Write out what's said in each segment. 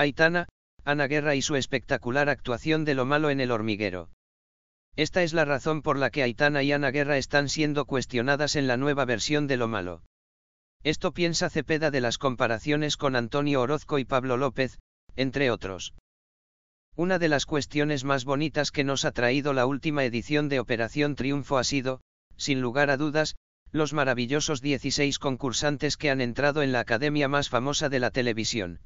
Aitana, Ana Guerra y su espectacular actuación de lo malo en el hormiguero. Esta es la razón por la que Aitana y Ana Guerra están siendo cuestionadas en la nueva versión de lo malo. Esto piensa Cepeda de las comparaciones con Antonio Orozco y Pablo López, entre otros. Una de las cuestiones más bonitas que nos ha traído la última edición de Operación Triunfo ha sido, sin lugar a dudas, los maravillosos 16 concursantes que han entrado en la academia más famosa de la televisión.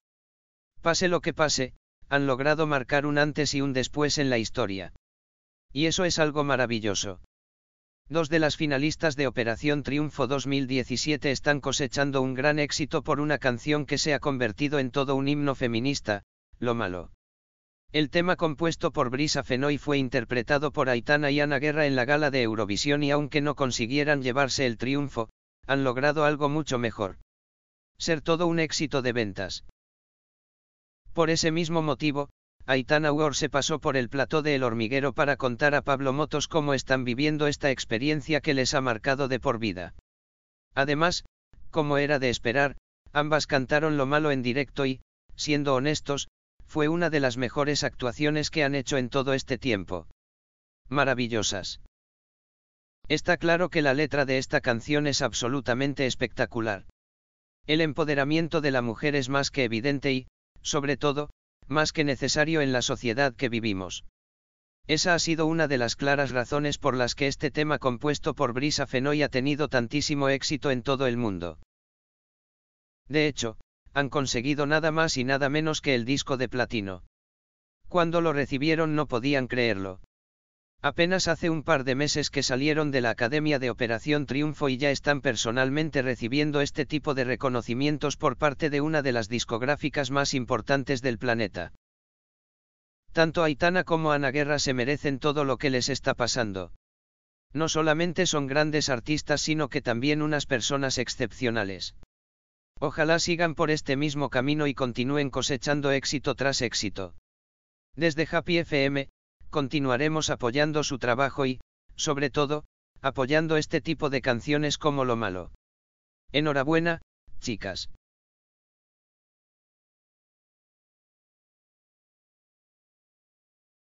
Pase lo que pase, han logrado marcar un antes y un después en la historia. Y eso es algo maravilloso. Dos de las finalistas de Operación Triunfo 2017 están cosechando un gran éxito por una canción que se ha convertido en todo un himno feminista, Lo Malo. El tema compuesto por Brisa Fenoy fue interpretado por Aitana y Ana Guerra en la gala de Eurovisión y aunque no consiguieran llevarse el triunfo, han logrado algo mucho mejor. Ser todo un éxito de ventas. Por ese mismo motivo, Aitana Uor se pasó por el plató de El Hormiguero para contar a Pablo Motos cómo están viviendo esta experiencia que les ha marcado de por vida. Además, como era de esperar, ambas cantaron lo malo en directo y, siendo honestos, fue una de las mejores actuaciones que han hecho en todo este tiempo. Maravillosas. Está claro que la letra de esta canción es absolutamente espectacular. El empoderamiento de la mujer es más que evidente y, sobre todo, más que necesario en la sociedad que vivimos. Esa ha sido una de las claras razones por las que este tema compuesto por Brisa Fenoy ha tenido tantísimo éxito en todo el mundo. De hecho, han conseguido nada más y nada menos que el disco de platino. Cuando lo recibieron no podían creerlo. Apenas hace un par de meses que salieron de la Academia de Operación Triunfo y ya están personalmente recibiendo este tipo de reconocimientos por parte de una de las discográficas más importantes del planeta. Tanto Aitana como Ana Guerra se merecen todo lo que les está pasando. No solamente son grandes artistas sino que también unas personas excepcionales. Ojalá sigan por este mismo camino y continúen cosechando éxito tras éxito. Desde Happy FM, continuaremos apoyando su trabajo y, sobre todo, apoyando este tipo de canciones como Lo Malo. Enhorabuena, chicas.